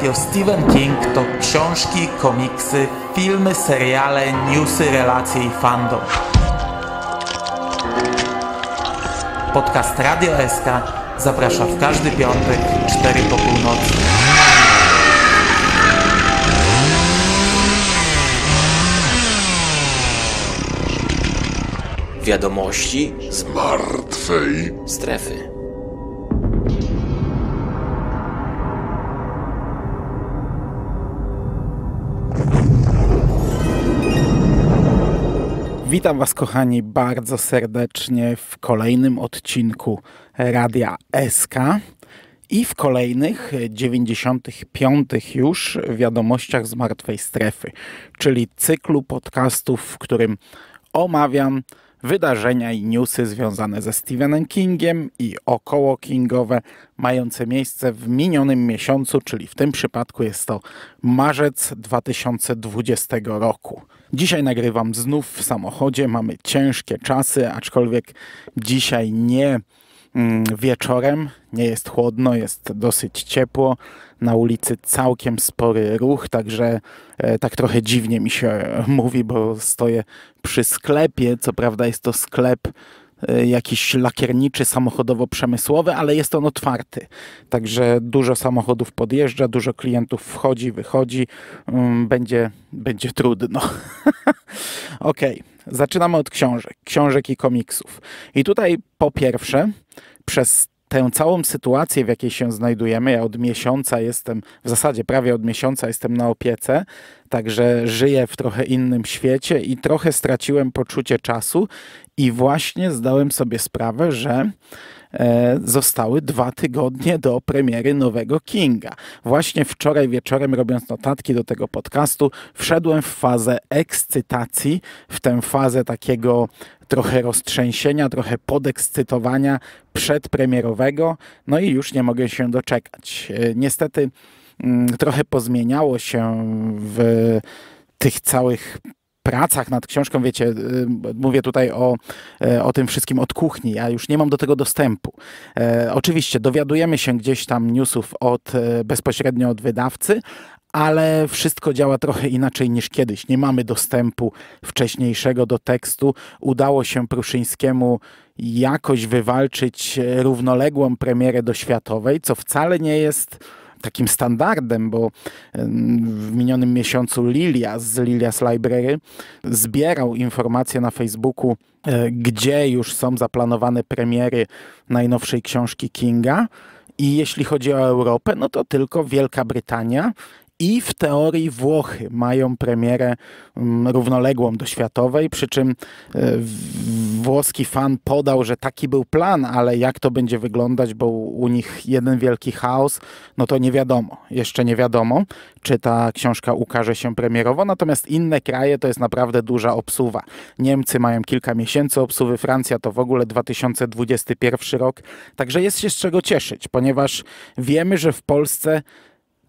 Radio Stephen King to książki, komiksy, filmy, seriale, newsy, relacje i fandom. Podcast Radio SK zaprasza w każdy piątek 4 po północy. Wiadomości z martwej strefy. Witam Was, kochani, bardzo serdecznie w kolejnym odcinku Radia SK i w kolejnych 95 już wiadomościach z martwej strefy, czyli cyklu podcastów, w którym omawiam wydarzenia i newsy związane ze Stephenem Kingiem i około Kingowe mające miejsce w minionym miesiącu, czyli w tym przypadku jest to marzec 2020 roku. Dzisiaj nagrywam znów w samochodzie. Mamy ciężkie czasy, aczkolwiek dzisiaj nie mm, wieczorem. Nie jest chłodno, jest dosyć ciepło. Na ulicy całkiem spory ruch, także e, tak trochę dziwnie mi się mówi, bo stoję przy sklepie. Co prawda jest to sklep Y, jakiś lakierniczy, samochodowo-przemysłowy, ale jest on otwarty. Także dużo samochodów podjeżdża, dużo klientów wchodzi, wychodzi. Mm, będzie, będzie trudno. Okej, okay. zaczynamy od książek. Książek i komiksów. I tutaj po pierwsze, przez tę całą sytuację, w jakiej się znajdujemy, ja od miesiąca jestem, w zasadzie prawie od miesiąca jestem na opiece, także żyję w trochę innym świecie i trochę straciłem poczucie czasu i właśnie zdałem sobie sprawę, że E, zostały dwa tygodnie do premiery nowego Kinga. Właśnie wczoraj wieczorem, robiąc notatki do tego podcastu, wszedłem w fazę ekscytacji, w tę fazę takiego trochę roztrzęsienia, trochę podekscytowania przedpremierowego, no i już nie mogę się doczekać. E, niestety mm, trochę pozmieniało się w tych całych pracach nad książką, wiecie, y, mówię tutaj o, e, o tym wszystkim od kuchni, ja już nie mam do tego dostępu. E, oczywiście dowiadujemy się gdzieś tam newsów od, e, bezpośrednio od wydawcy, ale wszystko działa trochę inaczej niż kiedyś. Nie mamy dostępu wcześniejszego do tekstu. Udało się Pruszyńskiemu jakoś wywalczyć równoległą premierę do światowej, co wcale nie jest takim standardem, bo w minionym miesiącu Lilias z Lilias Library zbierał informacje na Facebooku, e, gdzie już są zaplanowane premiery najnowszej książki Kinga. I jeśli chodzi o Europę, no to tylko Wielka Brytania i w teorii Włochy mają premierę mm, równoległą do światowej, przy czym e, włoski fan podał, że taki był plan, ale jak to będzie wyglądać, bo u nich jeden wielki chaos, no to nie wiadomo, jeszcze nie wiadomo, czy ta książka ukaże się premierowo, natomiast inne kraje to jest naprawdę duża obsuwa. Niemcy mają kilka miesięcy obsuwy, Francja to w ogóle 2021 rok, także jest się z czego cieszyć, ponieważ wiemy, że w Polsce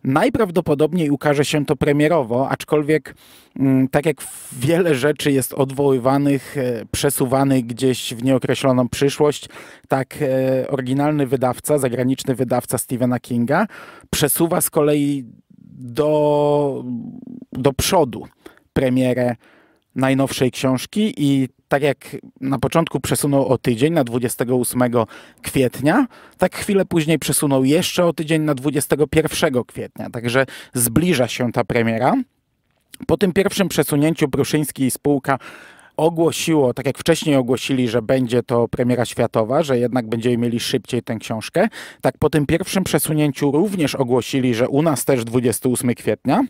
Najprawdopodobniej ukaże się to premierowo, aczkolwiek mm, tak jak wiele rzeczy jest odwoływanych, e, przesuwanych gdzieś w nieokreśloną przyszłość, tak e, oryginalny wydawca, zagraniczny wydawca Stephena Kinga przesuwa z kolei do, do przodu premierę najnowszej książki i tak jak na początku przesunął o tydzień na 28 kwietnia, tak chwilę później przesunął jeszcze o tydzień na 21 kwietnia. Także zbliża się ta premiera. Po tym pierwszym przesunięciu Pruszyński i spółka ogłosiło, tak jak wcześniej ogłosili, że będzie to premiera światowa, że jednak będziemy mieli szybciej tę książkę, tak po tym pierwszym przesunięciu również ogłosili, że u nas też 28 kwietnia.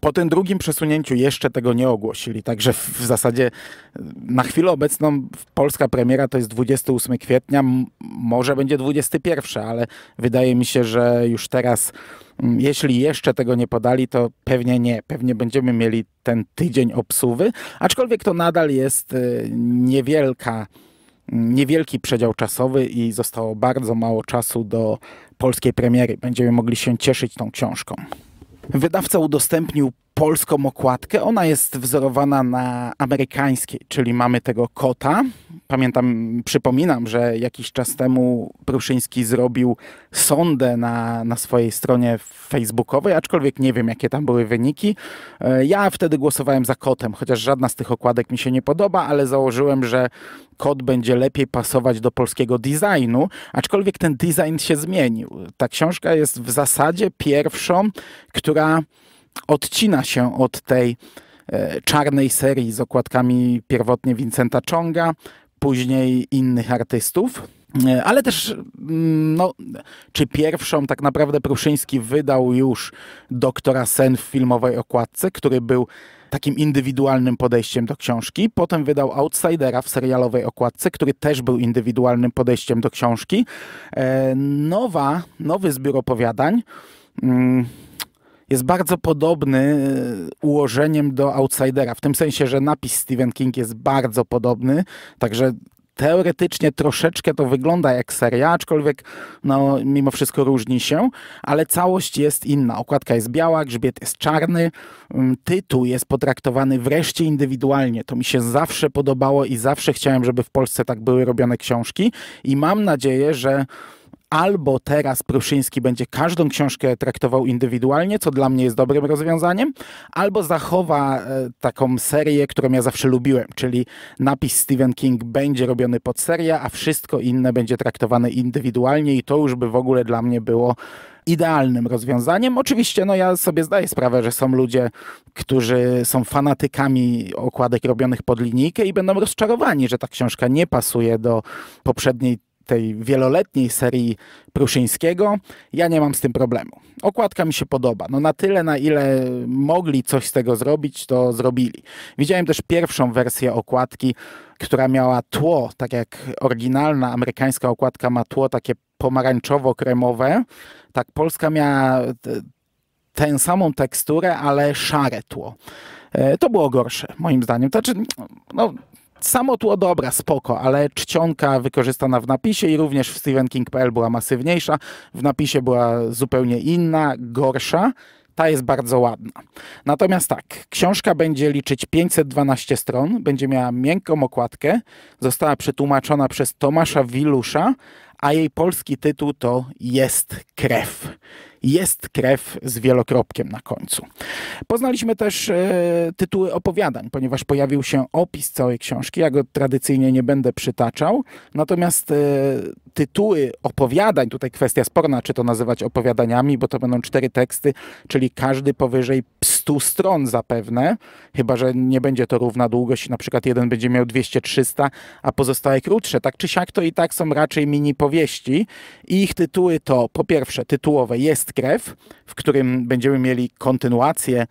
Po tym drugim przesunięciu jeszcze tego nie ogłosili, także w zasadzie na chwilę obecną polska premiera to jest 28 kwietnia, może będzie 21, ale wydaje mi się, że już teraz, jeśli jeszcze tego nie podali, to pewnie nie, pewnie będziemy mieli ten tydzień obsuwy, aczkolwiek to nadal jest y, niewielka niewielki przedział czasowy i zostało bardzo mało czasu do polskiej premiery. Będziemy mogli się cieszyć tą książką. Wydawca udostępnił polską okładkę. Ona jest wzorowana na amerykańskiej, czyli mamy tego kota, pamiętam, przypominam, że jakiś czas temu Pruszyński zrobił sondę na, na swojej stronie facebookowej, aczkolwiek nie wiem, jakie tam były wyniki. E, ja wtedy głosowałem za kotem, chociaż żadna z tych okładek mi się nie podoba, ale założyłem, że kot będzie lepiej pasować do polskiego designu, aczkolwiek ten design się zmienił. Ta książka jest w zasadzie pierwszą, która odcina się od tej e, czarnej serii z okładkami pierwotnie Vincenta Chonga, później innych artystów. E, ale też, mm, no, czy pierwszą tak naprawdę Pruszyński wydał już doktora Sen w filmowej okładce, który był takim indywidualnym podejściem do książki. Potem wydał Outsidera w serialowej okładce, który też był indywidualnym podejściem do książki. E, nowa, nowy zbiór opowiadań mm, jest bardzo podobny e, ułożeniem do Outsidera, w tym sensie, że napis Stephen King jest bardzo podobny, także teoretycznie troszeczkę to wygląda jak seria, aczkolwiek no, mimo wszystko różni się, ale całość jest inna. Okładka jest biała, grzbiet jest czarny, mm, tytuł jest potraktowany wreszcie indywidualnie. To mi się zawsze podobało i zawsze chciałem, żeby w Polsce tak były robione książki i mam nadzieję, że albo teraz Pruszyński będzie każdą książkę traktował indywidualnie, co dla mnie jest dobrym rozwiązaniem, albo zachowa e, taką serię, którą ja zawsze lubiłem, czyli napis Stephen King będzie robiony pod serię, a wszystko inne będzie traktowane indywidualnie i to już by w ogóle dla mnie było idealnym rozwiązaniem. Oczywiście no ja sobie zdaję sprawę, że są ludzie, którzy są fanatykami okładek robionych pod linijkę i będą rozczarowani, że ta książka nie pasuje do poprzedniej tej wieloletniej serii Pruszyńskiego, ja nie mam z tym problemu. Okładka mi się podoba. No na tyle, na ile mogli coś z tego zrobić, to zrobili. Widziałem też pierwszą wersję okładki, która miała tło, tak jak oryginalna amerykańska okładka ma tło takie pomarańczowo-kremowe, tak polska miała tę samą teksturę, ale szare tło. E, to było gorsze, moim zdaniem. To znaczy, no, Samo tło dobra, spoko, ale czcionka wykorzystana w napisie i również w Stephen King.pl była masywniejsza, w napisie była zupełnie inna, gorsza. Ta jest bardzo ładna. Natomiast tak, książka będzie liczyć 512 stron, będzie miała miękką okładkę, została przetłumaczona przez Tomasza Wilusza, a jej polski tytuł to Jest krew. Jest krew z wielokropkiem na końcu. Poznaliśmy też e, tytuły opowiadań, ponieważ pojawił się opis całej książki. Ja go tradycyjnie nie będę przytaczał. Natomiast e, tytuły opowiadań, tutaj kwestia sporna, czy to nazywać opowiadaniami, bo to będą cztery teksty, czyli każdy powyżej 100 stron zapewne, chyba że nie będzie to równa długość, na przykład jeden będzie miał 200-300, a pozostałe krótsze. Tak czy siak to i tak są raczej mini powieści i ich tytuły to po pierwsze tytułowe Jest krew, w którym będziemy mieli kontynuację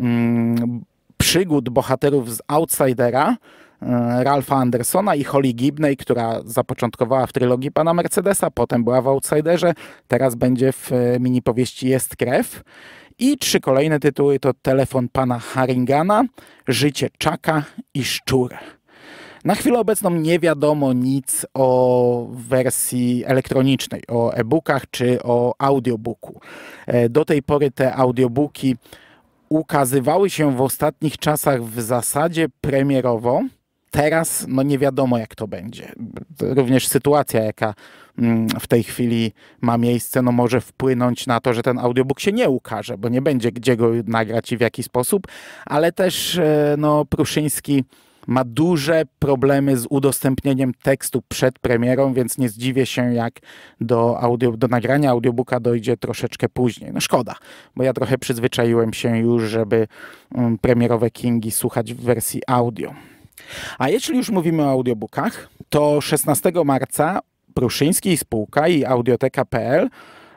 mm, przygód bohaterów z Outsidera, e, Ralfa Andersona i Holly Gibney, która zapoczątkowała w trylogii pana Mercedesa, potem była w Outsiderze, teraz będzie w e, mini powieści Jest krew. I trzy kolejne tytuły to Telefon pana Haringana, Życie Czaka i Szczur. Na chwilę obecną nie wiadomo nic o wersji elektronicznej, o e-bookach czy o audiobooku. E, do tej pory te audiobooki ukazywały się w ostatnich czasach w zasadzie premierowo. Teraz no nie wiadomo jak to będzie. Również sytuacja, jaka Mm, w tej chwili ma miejsce, no może wpłynąć na to, że ten audiobook się nie ukaże, bo nie będzie gdzie go nagrać i w jaki sposób, ale też e, no, Pruszyński ma duże problemy z udostępnieniem tekstu przed premierą, więc nie zdziwię się, jak do, audio, do nagrania audiobooka dojdzie troszeczkę później. No szkoda, bo ja trochę przyzwyczaiłem się już, żeby mm, premierowe Kingi słuchać w wersji audio. A jeśli już mówimy o audiobookach, to 16 marca Pruszyński, spółka i audioteka.pl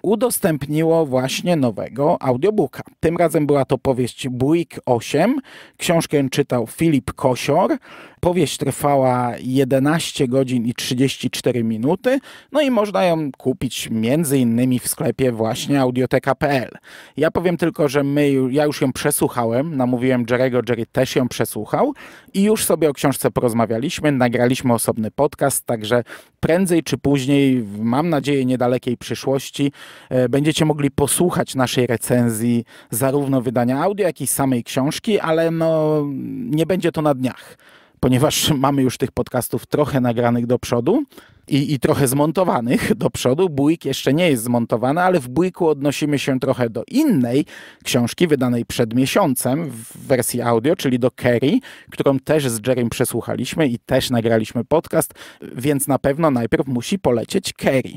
udostępniło właśnie nowego audiobooka. Tym razem była to powieść Buick 8. Książkę czytał Filip Kosior. Powieść trwała 11 godzin i 34 minuty, no i można ją kupić między innymi w sklepie właśnie audioteka.pl. Ja powiem tylko, że my, ja już ją przesłuchałem, namówiłem Jerego, Jerry też ją przesłuchał i już sobie o książce porozmawialiśmy, nagraliśmy osobny podcast, także prędzej czy później, mam nadzieję niedalekiej przyszłości, E, będziecie mogli posłuchać naszej recenzji zarówno wydania audio, jak i samej książki, ale no, nie będzie to na dniach, ponieważ mamy już tych podcastów trochę nagranych do przodu. I, i, trochę zmontowanych do przodu. Bójk jeszcze nie jest zmontowany, ale w Bójku odnosimy się trochę do innej książki wydanej przed miesiącem w wersji audio, czyli do Kerry, którą też z Jerrym przesłuchaliśmy i też nagraliśmy podcast, więc na pewno najpierw musi polecieć Kerry.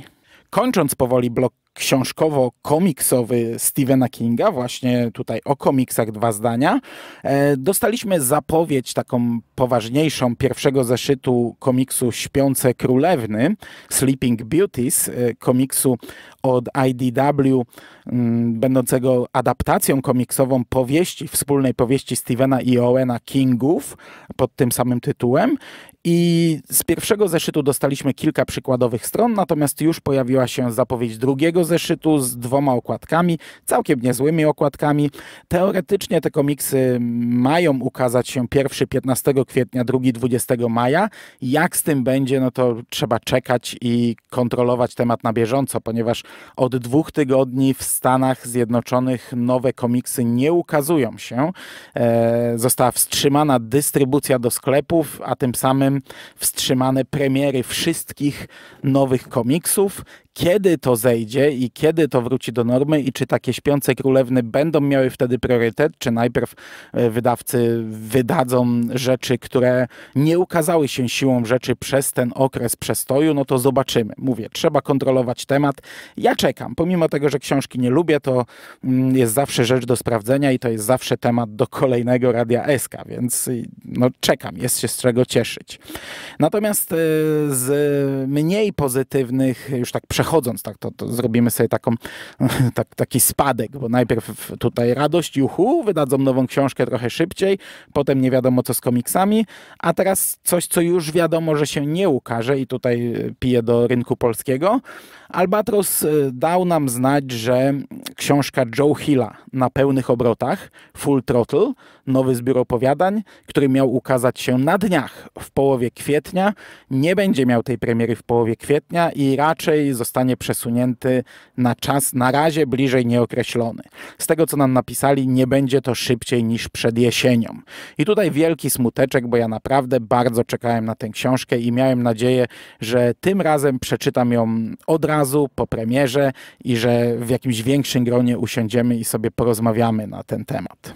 Kończąc powoli blok książkowo-komiksowy Stephena Kinga, właśnie tutaj o komiksach dwa zdania. E, dostaliśmy zapowiedź taką poważniejszą pierwszego zeszytu komiksu Śpiące Królewny, Sleeping Beauties, e, komiksu od IDW, mm, będącego adaptacją komiksową powieści, wspólnej powieści Stephena i Owena Kingów pod tym samym tytułem. I z pierwszego zeszytu dostaliśmy kilka przykładowych stron, natomiast już pojawiła się zapowiedź drugiego zeszytu z dwoma okładkami, całkiem niezłymi okładkami. Teoretycznie te komiksy mają ukazać się pierwszy 15 kwietnia, drugi 20 maja. Jak z tym będzie, no to trzeba czekać i kontrolować temat na bieżąco, ponieważ od dwóch tygodni w Stanach Zjednoczonych nowe komiksy nie ukazują się. E, została wstrzymana dystrybucja do sklepów, a tym samym wstrzymane premiery wszystkich nowych komiksów kiedy to zejdzie i kiedy to wróci do normy i czy takie śpiące królewny będą miały wtedy priorytet, czy najpierw e, wydawcy wydadzą rzeczy, które nie ukazały się siłą rzeczy przez ten okres przestoju, no to zobaczymy. Mówię, trzeba kontrolować temat. Ja czekam, pomimo tego, że książki nie lubię, to mm, jest zawsze rzecz do sprawdzenia i to jest zawsze temat do kolejnego Radia SK, więc y, no czekam, jest się z czego cieszyć. Natomiast y, z mniej pozytywnych, już tak przechodząc przechodząc, tak, to, to zrobimy sobie taką, tak, taki spadek, bo najpierw tutaj radość, juhu, wydadzą nową książkę trochę szybciej, potem nie wiadomo co z komiksami, a teraz coś, co już wiadomo, że się nie ukaże i tutaj e, pije do rynku polskiego. Albatros e, dał nam znać, że książka Joe Hilla na pełnych obrotach, Full Throttle, nowy zbiór opowiadań, który miał ukazać się na dniach w połowie kwietnia, nie będzie miał tej premiery w połowie kwietnia i raczej zostanie zostanie przesunięty na czas na razie bliżej nieokreślony. Z tego, co nam napisali, nie będzie to szybciej niż przed jesienią. I tutaj wielki smuteczek, bo ja naprawdę bardzo czekałem na tę książkę i miałem nadzieję, że tym razem przeczytam ją od razu po premierze i że w jakimś większym gronie usiądziemy i sobie porozmawiamy na ten temat.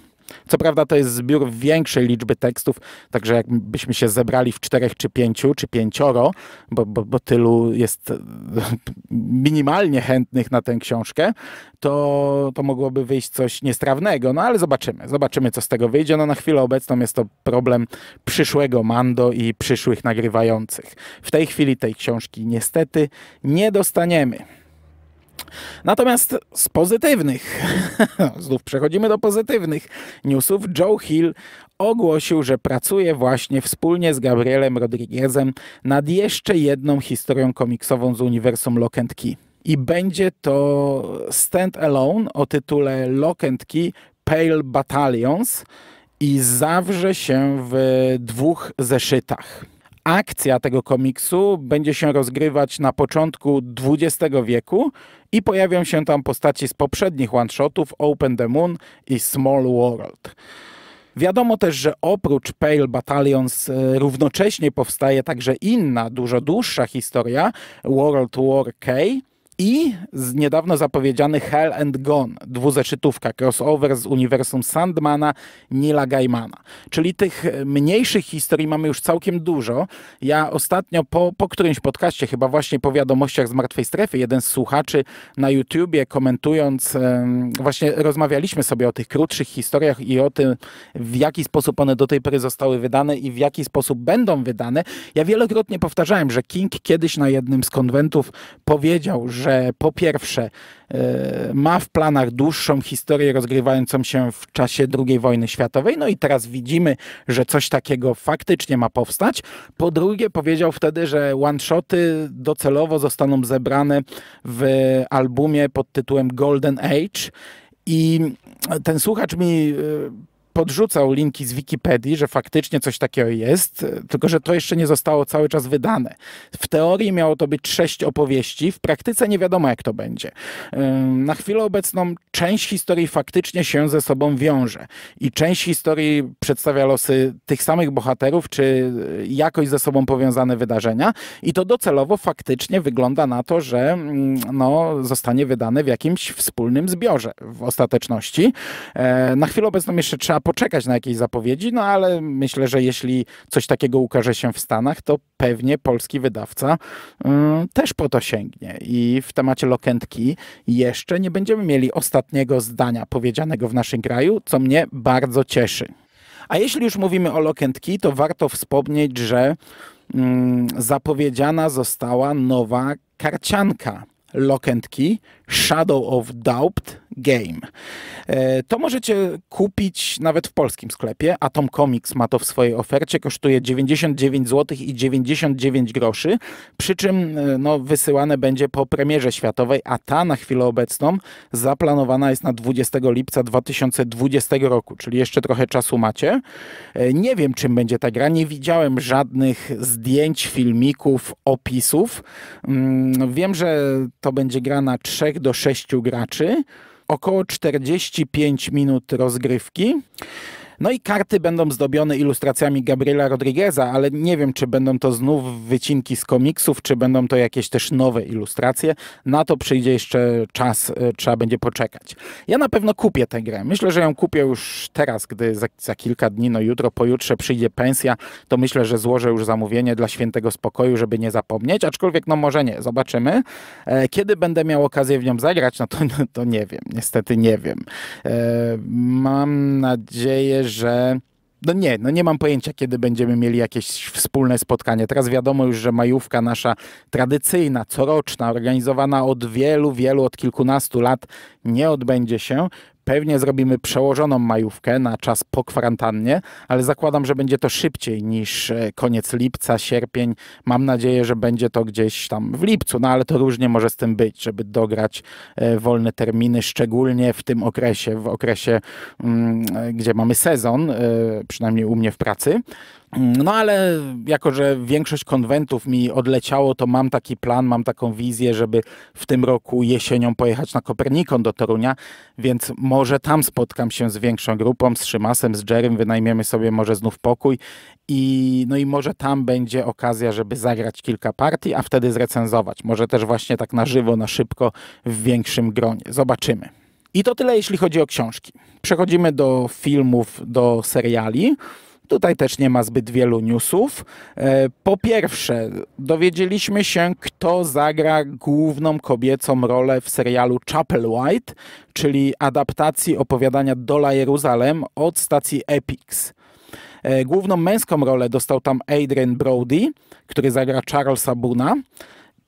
Co prawda to jest zbiór większej liczby tekstów, także jakbyśmy się zebrali w czterech czy pięciu, czy pięcioro, bo, bo, bo tylu jest minimalnie chętnych na tę książkę, to, to mogłoby wyjść coś niestrawnego. No ale zobaczymy, zobaczymy co z tego wyjdzie. No na chwilę obecną jest to problem przyszłego Mando i przyszłych nagrywających. W tej chwili tej książki niestety nie dostaniemy. Natomiast z pozytywnych, znów przechodzimy do pozytywnych newsów, Joe Hill ogłosił, że pracuje właśnie wspólnie z Gabrielem Rodriguezem nad jeszcze jedną historią komiksową z uniwersum Lock and Key. I będzie to stand-alone o tytule Lock and Key Pale Battalions i zawrze się w dwóch zeszytach akcja tego komiksu będzie się rozgrywać na początku XX wieku i pojawią się tam postaci z poprzednich one-shotów Open the Moon i Small World. Wiadomo też, że oprócz Pale Battalions e, równocześnie powstaje także inna, dużo dłuższa historia, World War K, i z niedawno zapowiedziany Hell and Gone, dwuzeszytówka, crossover z uniwersum Sandmana, Nila Gaimana. Czyli tych e, mniejszych historii mamy już całkiem dużo. Ja ostatnio po, po którymś podcaście, chyba właśnie po wiadomościach z Martwej Strefy, jeden z słuchaczy na YouTubie komentując, właśnie rozmawialiśmy sobie o tych krótszych historiach i o tym, w jaki sposób one do tej pory zostały wydane i w jaki sposób będą wydane. Ja wielokrotnie powtarzałem, że King kiedyś na jednym z konwentów powiedział, że że po pierwsze e, ma w planach dłuższą historię rozgrywającą się w czasie II wojny światowej, no i teraz widzimy, że coś takiego faktycznie ma powstać. Po drugie powiedział wtedy, że one-shoty docelowo zostaną zebrane w albumie pod tytułem Golden Age i ten słuchacz mi e, podrzucał linki z Wikipedii, że faktycznie coś takiego jest, e, tylko że to jeszcze nie zostało cały czas wydane. W teorii miało to być sześć opowieści, w praktyce nie wiadomo jak to będzie. E, na chwilę obecną część historii faktycznie się ze sobą wiąże i część historii przedstawia losy tych samych bohaterów, czy e, jakoś ze sobą powiązane wydarzenia i to docelowo faktycznie wygląda na to, że mm, no, zostanie wydane w jakimś wspólnym zbiorze w ostateczności. Na chwilę obecną jeszcze trzeba poczekać na jakieś zapowiedzi, no ale myślę, że jeśli coś takiego ukaże się w Stanach, to pewnie polski wydawca y, też po to sięgnie. I w temacie Lokentki jeszcze nie będziemy mieli ostatniego zdania powiedzianego w naszym kraju, co mnie bardzo cieszy. A jeśli już mówimy o Lokentki, to warto wspomnieć, że y, zapowiedziana została nowa karcianka Lokentki Shadow of Doubt Game. E, to możecie kupić nawet w polskim sklepie. Atom Comics ma to w swojej ofercie. Kosztuje 99 zł i 99 groszy, przy czym e, no, wysyłane będzie po premierze światowej, a ta na chwilę obecną zaplanowana jest na 20 lipca 2020 roku, czyli jeszcze trochę czasu macie. E, nie wiem, czym będzie ta gra. Nie widziałem żadnych zdjęć, filmików, opisów. Mm, no, wiem, że to będzie gra na 3 do 6 graczy około 45 minut rozgrywki. No i karty będą zdobione ilustracjami Gabriela Rodrigueza, ale nie wiem, czy będą to znów wycinki z komiksów, czy będą to jakieś też nowe ilustracje. Na to przyjdzie jeszcze czas, e, trzeba będzie poczekać. Ja na pewno kupię tę grę. Myślę, że ją kupię już teraz, gdy za, za kilka dni, no jutro, pojutrze przyjdzie pensja, to myślę, że złożę już zamówienie dla świętego spokoju, żeby nie zapomnieć, aczkolwiek no może nie, zobaczymy. E, kiedy będę miał okazję w nią zagrać, no to, to nie wiem, niestety nie wiem. E, mam nadzieję, że no nie, no nie mam pojęcia, kiedy będziemy mieli jakieś wspólne spotkanie. Teraz wiadomo już, że majówka nasza tradycyjna, coroczna, organizowana od wielu, wielu, od kilkunastu lat, nie odbędzie się. Pewnie zrobimy przełożoną majówkę na czas po kwarantannie, ale zakładam, że będzie to szybciej niż e, koniec lipca, sierpień. Mam nadzieję, że będzie to gdzieś tam w lipcu, no ale to różnie może z tym być, żeby dograć e, wolne terminy, szczególnie w tym okresie, w okresie, mm, e, gdzie mamy sezon, przynajmniej u mnie w pracy. No ale jako, że większość konwentów mi odleciało, to mam taki plan, mam taką wizję, żeby w tym roku jesienią pojechać na Kopernikon do Torunia, więc może tam spotkam się z większą grupą, z Szymasem, z Jerem, wynajmiemy sobie może znów pokój i no i może tam będzie okazja, żeby zagrać kilka partii, a wtedy zrecenzować. Może też właśnie tak na żywo, na szybko, w większym gronie. Zobaczymy. I to tyle, jeśli chodzi o książki. Przechodzimy do filmów, do seriali. Tutaj też nie ma zbyt wielu newsów. E, po pierwsze, dowiedzieliśmy się, kto zagra główną kobiecą rolę w serialu Chapel White, czyli adaptacji opowiadania Dola Jeruzalem od stacji Epix. E, główną męską rolę dostał tam Adrian Brody, który zagra Charlesa Buna.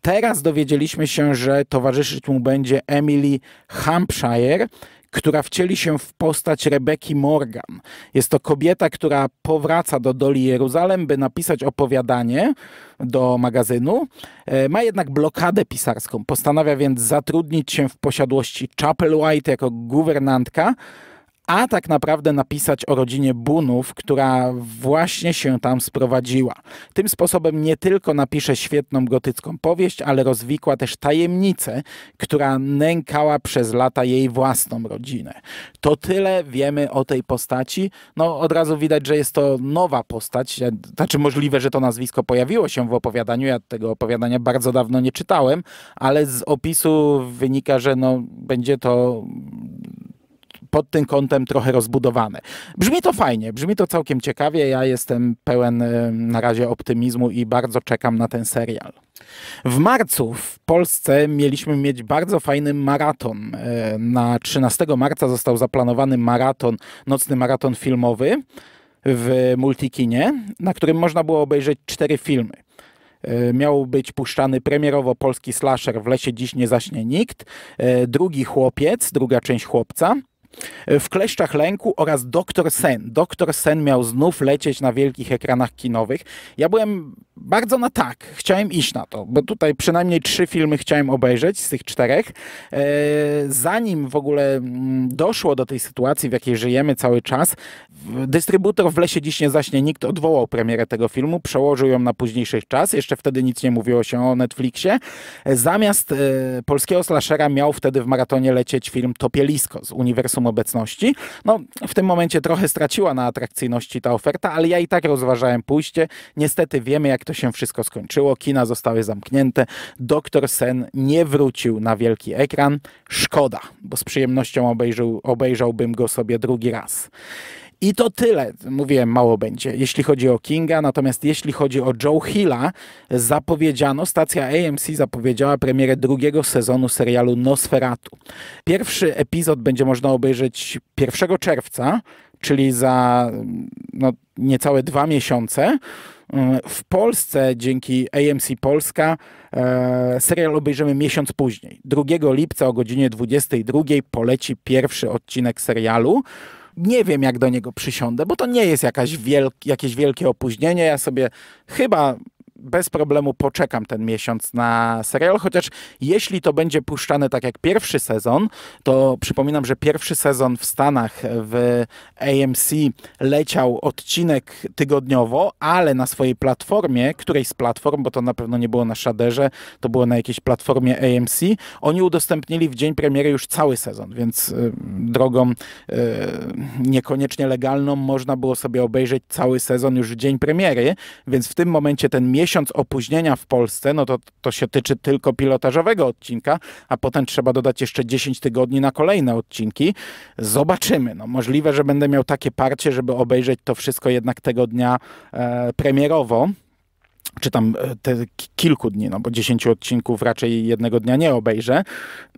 Teraz dowiedzieliśmy się, że towarzyszyć mu będzie Emily Hampshire, która wcieli się w postać Rebeki Morgan. Jest to kobieta, która powraca do Doli Jeruzalem, by napisać opowiadanie do magazynu. E, ma jednak blokadę pisarską, postanawia więc zatrudnić się w posiadłości Chapel White jako guwernantka, a tak naprawdę napisać o rodzinie Bunów, która właśnie się tam sprowadziła. Tym sposobem nie tylko napisze świetną gotycką powieść, ale rozwikła też tajemnicę, która nękała przez lata jej własną rodzinę. To tyle wiemy o tej postaci. No, od razu widać, że jest to nowa postać. Znaczy, możliwe, że to nazwisko pojawiło się w opowiadaniu. Ja tego opowiadania bardzo dawno nie czytałem, ale z opisu wynika, że no, będzie to pod tym kątem trochę rozbudowane. Brzmi to fajnie, brzmi to całkiem ciekawie. Ja jestem pełen e, na razie optymizmu i bardzo czekam na ten serial. W marcu w Polsce mieliśmy mieć bardzo fajny maraton. E, na 13 marca został zaplanowany maraton, nocny maraton filmowy w Multikinie, na którym można było obejrzeć cztery filmy. E, miał być puszczany premierowo polski slasher W lesie dziś nie zaśnie nikt, drugi chłopiec, druga część chłopca, E, w Kleszczach Lęku oraz Doktor Sen. Doktor Sen miał znów lecieć na wielkich ekranach kinowych. Ja byłem bardzo na tak. Chciałem iść na to, bo tutaj przynajmniej trzy filmy chciałem obejrzeć z tych czterech. E, zanim w ogóle mm, doszło do tej sytuacji, w jakiej żyjemy cały czas, dystrybutor w Lesie Dziś Nie Zaśnie Nikt odwołał premierę tego filmu, przełożył ją na późniejszy czas. Jeszcze wtedy nic nie mówiło się o Netflixie. E, zamiast e, polskiego slashera miał wtedy w maratonie lecieć film Topielisko z Uniwersum Obecności. No, w tym momencie trochę straciła na atrakcyjności ta oferta, ale ja i tak rozważałem pójście. Niestety wiemy, jak to to się wszystko skończyło. Kina zostały zamknięte. Doktor Sen nie wrócił na wielki ekran. Szkoda, bo z przyjemnością obejrzył, obejrzałbym go sobie drugi raz. I to tyle, mówiłem, mało będzie, jeśli chodzi o Kinga, natomiast jeśli chodzi o Joe Hilla, zapowiedziano, stacja AMC zapowiedziała premierę drugiego sezonu serialu Nosferatu. Pierwszy epizod będzie można obejrzeć 1 czerwca, czyli za no, niecałe dwa miesiące. W Polsce dzięki AMC Polska e, serial obejrzymy miesiąc później. 2 lipca o godzinie 22 poleci pierwszy odcinek serialu. Nie wiem, jak do niego przysiądę, bo to nie jest jakaś wielk, jakieś wielkie opóźnienie. Ja sobie chyba bez problemu poczekam ten miesiąc na serial, chociaż jeśli to będzie puszczane tak jak pierwszy sezon, to przypominam, że pierwszy sezon w Stanach w AMC leciał odcinek tygodniowo, ale na swojej platformie, której z platform, bo to na pewno nie było na Shaderze, to było na jakiejś platformie AMC, oni udostępnili w dzień premiery już cały sezon, więc y, drogą y, niekoniecznie legalną można było sobie obejrzeć cały sezon już w dzień premiery, więc w tym momencie ten miesiąc miesiąc opóźnienia w Polsce, no to, to się tyczy tylko pilotażowego odcinka, a potem trzeba dodać jeszcze 10 tygodni na kolejne odcinki. Zobaczymy. No, możliwe, że będę miał takie parcie, żeby obejrzeć to wszystko jednak tego dnia e, premierowo czy tam e, te kilku dni, no bo dziesięciu odcinków raczej jednego dnia nie obejrzę.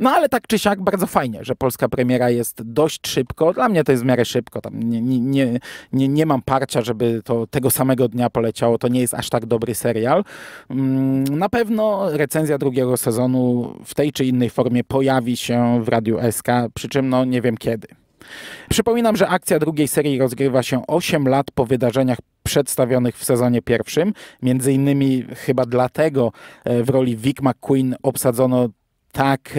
No ale tak czy siak bardzo fajnie, że polska premiera jest dość szybko. Dla mnie to jest w miarę szybko. Tam nie, nie, nie, nie mam parcia, żeby to tego samego dnia poleciało. To nie jest aż tak dobry serial. Mm, na pewno recenzja drugiego sezonu w tej czy innej formie pojawi się w Radiu SK, przy czym no nie wiem kiedy. Przypominam, że akcja drugiej serii rozgrywa się 8 lat po wydarzeniach przedstawionych w sezonie pierwszym. Między innymi chyba dlatego e, w roli Vic McQueen obsadzono tak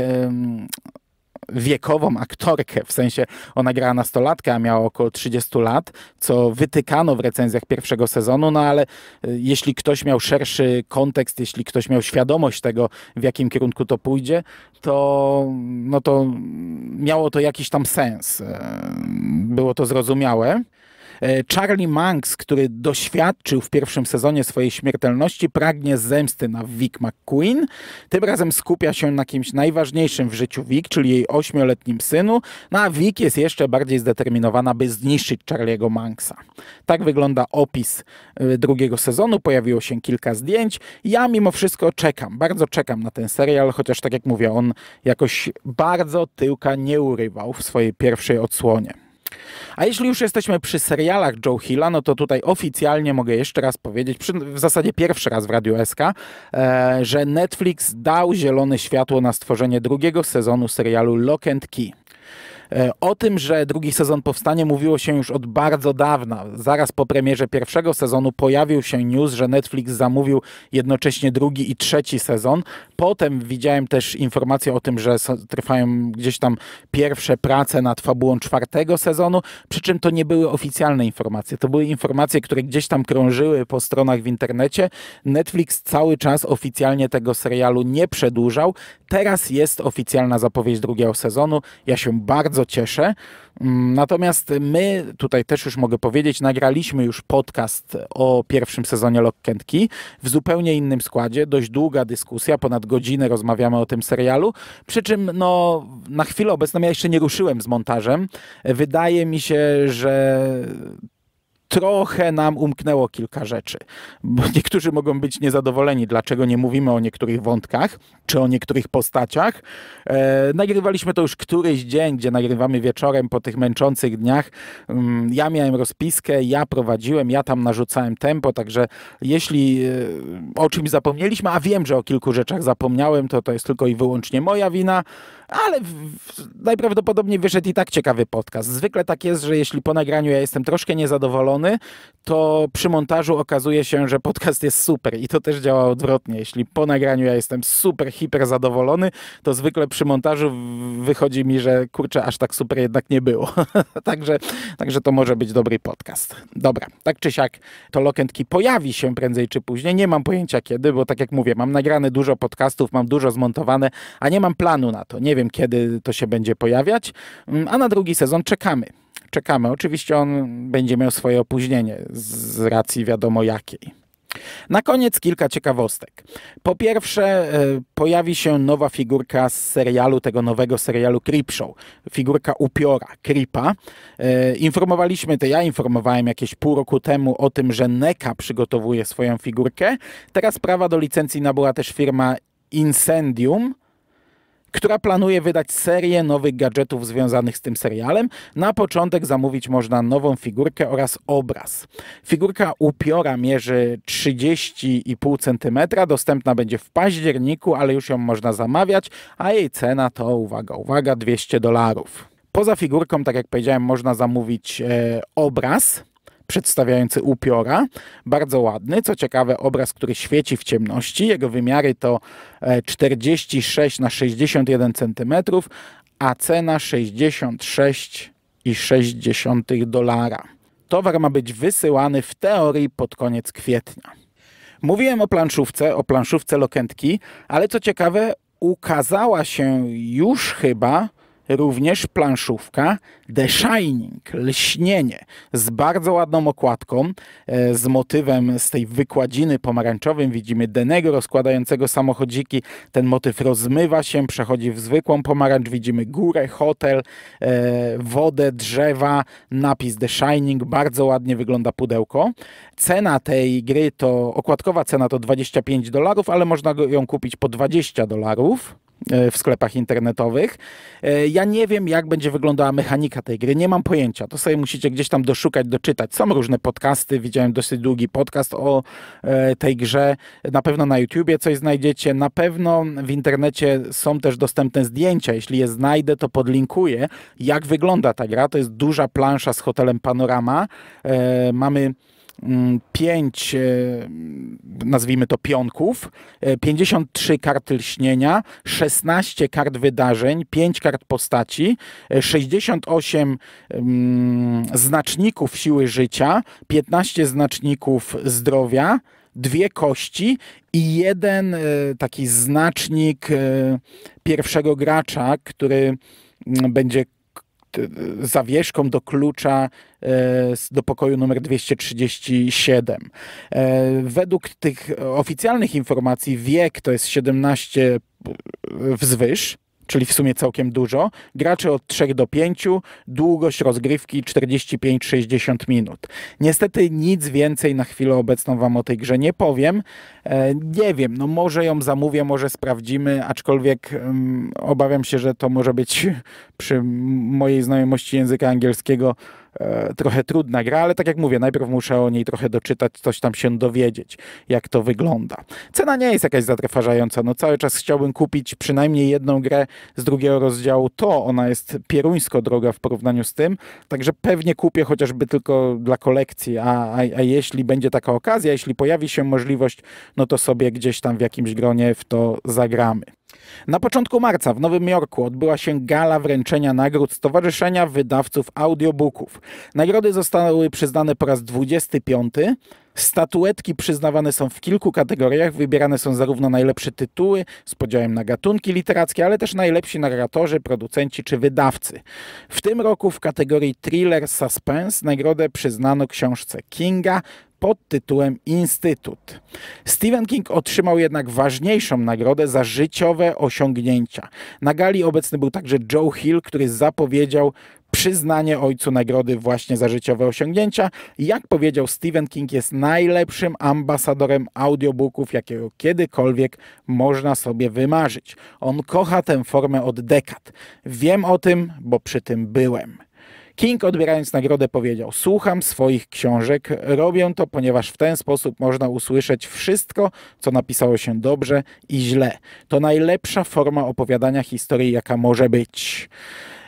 wiekową aktorkę, w sensie ona grała nastolatkę, a miała około 30 lat, co wytykano w recenzjach pierwszego sezonu, no ale e, jeśli ktoś miał szerszy kontekst, jeśli ktoś miał świadomość tego, w jakim kierunku to pójdzie, to, no to miało to jakiś tam sens. E, było to zrozumiałe. E, Charlie Manx, który doświadczył w pierwszym sezonie swojej śmiertelności, pragnie zemsty na Vic McQueen. Tym razem skupia się na kimś najważniejszym w życiu Vic, czyli jej ośmioletnim synu, no a Vic jest jeszcze bardziej zdeterminowana, by zniszczyć Charliego Manxa. Tak wygląda opis e, drugiego sezonu, pojawiło się kilka zdjęć. Ja mimo wszystko czekam, bardzo czekam na ten serial, chociaż tak jak mówię, on jakoś bardzo tyłka nie urywał w swojej pierwszej odsłonie. A jeśli już jesteśmy przy serialach Joe Hilla, no to tutaj oficjalnie mogę jeszcze raz powiedzieć, przy, w zasadzie pierwszy raz w Radio SK, e, że Netflix dał zielone światło na stworzenie drugiego sezonu serialu Lock and Key. E, o tym, że drugi sezon powstanie, mówiło się już od bardzo dawna. Zaraz po premierze pierwszego sezonu pojawił się news, że Netflix zamówił jednocześnie drugi i trzeci sezon. Potem widziałem też informację o tym, że trwają gdzieś tam pierwsze prace nad fabułą czwartego sezonu, przy czym to nie były oficjalne informacje. To były informacje, które gdzieś tam krążyły po stronach w internecie. Netflix cały czas oficjalnie tego serialu nie przedłużał. Teraz jest oficjalna zapowiedź drugiego sezonu. Ja się bardzo bardzo cieszę. Mm, natomiast my, tutaj też już mogę powiedzieć, nagraliśmy już podcast o pierwszym sezonie Lock w zupełnie innym składzie. Dość długa dyskusja, ponad godzinę rozmawiamy o tym serialu. Przy czym no, na chwilę obecną ja jeszcze nie ruszyłem z montażem. Wydaje mi się, że trochę nam umknęło kilka rzeczy. Bo niektórzy mogą być niezadowoleni, dlaczego nie mówimy o niektórych wątkach czy o niektórych postaciach. E, nagrywaliśmy to już któryś dzień, gdzie nagrywamy wieczorem po tych męczących dniach. Mm, ja miałem rozpiskę, ja prowadziłem, ja tam narzucałem tempo, także jeśli e, o czymś zapomnieliśmy, a wiem, że o kilku rzeczach zapomniałem, to to jest tylko i wyłącznie moja wina, ale najprawdopodobniej wyszedł i tak ciekawy podcast. Zwykle tak jest, że jeśli po nagraniu ja jestem troszkę niezadowolony, strony, to przy montażu okazuje się, że podcast jest super i to też działa odwrotnie. Jeśli po nagraniu ja jestem super, hiper zadowolony, to zwykle przy montażu wychodzi mi, że kurczę, aż tak super jednak nie było. także, także to może być dobry podcast. Dobra, tak czy siak to Lokentki pojawi się prędzej czy później. Nie mam pojęcia kiedy, bo tak jak mówię, mam nagrane dużo podcastów, mam dużo zmontowane, a nie mam planu na to. Nie wiem kiedy to się będzie pojawiać, mm, a na drugi sezon czekamy czekamy. Oczywiście on będzie miał swoje opóźnienie z racji wiadomo jakiej. Na koniec kilka ciekawostek. Po pierwsze, e, pojawi się nowa figurka z serialu, tego nowego serialu Creepshow. Figurka upiora, Creepa. E, informowaliśmy, to ja informowałem jakieś pół roku temu o tym, że NECA przygotowuje swoją figurkę. Teraz prawa do licencji nabyła też firma Incendium, która planuje wydać serię nowych gadżetów związanych z tym serialem. Na początek zamówić można nową figurkę oraz obraz. Figurka upiora mierzy 30,5 cm, dostępna będzie w październiku, ale już ją można zamawiać, a jej cena to, uwaga, uwaga, 200 dolarów. Poza figurką, tak jak powiedziałem, można zamówić e, obraz przedstawiający upiora, bardzo ładny. Co ciekawe, obraz, który świeci w ciemności. Jego wymiary to 46 e, na 61 cm, a cena 66,6 dolara. Towar ma być wysyłany w teorii pod koniec kwietnia. Mówiłem o planszówce, o planszówce Lokentki, ale co ciekawe, ukazała się już chyba również planszówka The Shining, Lśnienie, z bardzo ładną okładką, e, z motywem z tej wykładziny pomarańczowym. Widzimy Denego rozkładającego samochodziki. Ten motyw rozmywa się, przechodzi w zwykłą pomarańcz. Widzimy górę, hotel, e, wodę, drzewa, napis The Shining. Bardzo ładnie wygląda pudełko. Cena tej gry to, okładkowa cena to 25 dolarów, ale można ją kupić po 20 dolarów. E, w sklepach internetowych. E, ja nie wiem, jak będzie wyglądała mechanika tej gry, nie mam pojęcia. To sobie musicie gdzieś tam doszukać, doczytać. Są różne podcasty, widziałem dosyć długi podcast o e, tej grze. Na pewno na YouTubie coś znajdziecie, na pewno w internecie są też dostępne zdjęcia. Jeśli je znajdę, to podlinkuję, jak wygląda ta gra. To jest duża plansza z hotelem Panorama. Mamy Mm, pięć, e, nazwijmy to pionków, 53 e, kart lśnienia, 16 kart wydarzeń, 5 kart postaci, 68 e, mm, znaczników siły życia, 15 znaczników zdrowia, dwie kości i jeden taki znacznik pierwszego gracza, który mm, będzie zawieszką do klucza E, do pokoju numer 237. E, według tych oficjalnych informacji wiek to jest 17 wzwyż czyli w sumie całkiem dużo. Gracze od 3 do 5, długość rozgrywki 45-60 minut. Niestety nic więcej na chwilę obecną Wam o tej grze nie powiem, E, nie wiem, no może ją zamówię, może sprawdzimy, aczkolwiek obawiam się, że to może być przy mojej znajomości języka angielskiego e, trochę trudna gra, ale tak jak mówię, najpierw muszę o niej trochę doczytać, coś tam się dowiedzieć, jak to wygląda. Cena nie jest jakaś zatrważająca, no cały czas chciałbym kupić przynajmniej jedną grę z drugiego rozdziału, to ona jest pieruńsko droga w porównaniu z tym, także pewnie kupię chociażby tylko dla kolekcji, a, a, a jeśli będzie taka okazja, jeśli pojawi się możliwość no to sobie gdzieś tam w jakimś gronie w to zagramy. Na początku marca w Nowym Jorku odbyła się gala wręczenia nagród Stowarzyszenia Wydawców Audiobooków. Nagrody zostały przyznane po raz 25. Statuetki przyznawane są w kilku kategoriach. Wybierane są zarówno najlepsze tytuły z podziałem na gatunki literackie, ale też najlepsi narratorzy, producenci czy wydawcy. W tym roku w kategorii thriller suspense nagrodę przyznano książce Kinga pod tytułem Instytut. Stephen King otrzymał jednak ważniejszą nagrodę za życiowe nowe osiągnięcia. Na gali obecny był także Joe Hill, który zapowiedział przyznanie ojcu nagrody właśnie za życiowe osiągnięcia. Jak powiedział Stephen King jest najlepszym ambasadorem audiobooków, jakiego kiedykolwiek można sobie wymarzyć. On kocha tę formę od dekad. Wiem o tym, bo przy tym byłem. King odbierając nagrodę powiedział: Słucham swoich książek, robię to, ponieważ w ten sposób można usłyszeć wszystko, co napisało się dobrze i źle. To najlepsza forma opowiadania historii, jaka może być.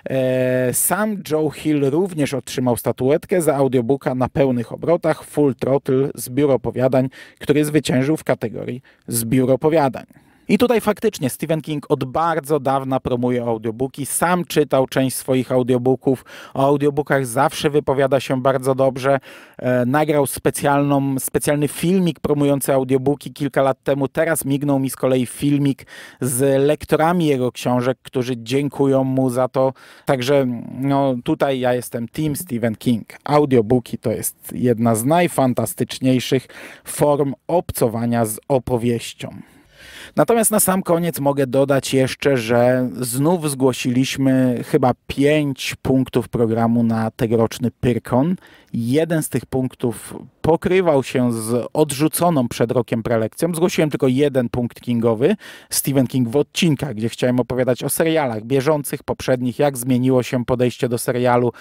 E, sam Joe Hill również otrzymał statuetkę za audiobooka na pełnych obrotach Full Throttle biuro opowiadań, który zwyciężył w kategorii zbiór opowiadań. I tutaj faktycznie Stephen King od bardzo dawna promuje audiobooki. Sam czytał część swoich audiobooków. O audiobookach zawsze wypowiada się bardzo dobrze. E, nagrał specjalną, specjalny filmik promujący audiobooki kilka lat temu. Teraz mignął mi z kolei filmik z lektorami jego książek, którzy dziękują mu za to. Także no, tutaj ja jestem Team Stephen King. Audiobooki to jest jedna z najfantastyczniejszych form obcowania z opowieścią. Natomiast na sam koniec mogę dodać jeszcze, że znów zgłosiliśmy chyba pięć punktów programu na tegoroczny Pyrkon Jeden z tych punktów pokrywał się z odrzuconą przed rokiem prelekcją. Zgłosiłem tylko jeden punkt kingowy, Stephen King w odcinkach, gdzie chciałem opowiadać o serialach bieżących, poprzednich, jak zmieniło się podejście do serialu,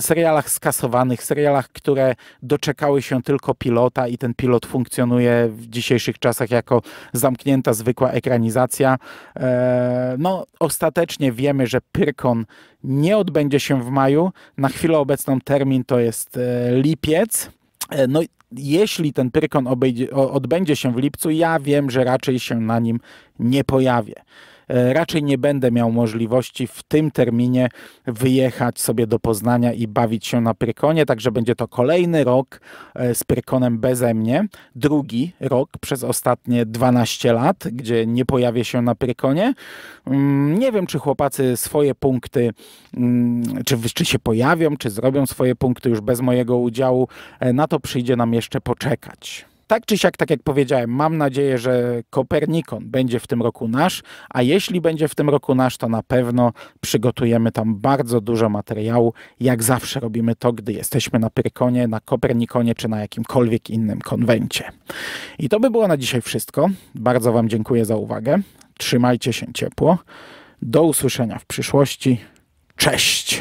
serialach skasowanych, serialach, które doczekały się tylko pilota i ten pilot funkcjonuje w dzisiejszych czasach jako zamknięta, zwykła ekranizacja. E, no, ostatecznie wiemy, że Pyrkon nie odbędzie się w maju. Na chwilę obecną termin to jest e, lipiec. E, no, jeśli ten Pyrkon obejdzie, odbędzie się w lipcu, ja wiem, że raczej się na nim nie pojawię. E, raczej nie będę miał możliwości w tym terminie wyjechać sobie do Poznania i bawić się na Prykonie, także będzie to kolejny rok e, z Prykonem beze mnie, drugi rok przez ostatnie 12 lat, gdzie nie pojawię się na Prykonie. Mm, nie wiem, czy chłopacy swoje punkty, mm, czy, czy się pojawią, czy zrobią swoje punkty już bez mojego udziału. E, na to przyjdzie nam jeszcze poczekać. Tak czy siak, tak jak powiedziałem, mam nadzieję, że Kopernikon będzie w tym roku nasz, a jeśli będzie w tym roku nasz, to na pewno przygotujemy tam bardzo dużo materiału. Jak zawsze robimy to, gdy jesteśmy na Pyrkonie, na Kopernikonie czy na jakimkolwiek innym konwencie. I to by było na dzisiaj wszystko. Bardzo Wam dziękuję za uwagę. Trzymajcie się ciepło. Do usłyszenia w przyszłości. Cześć!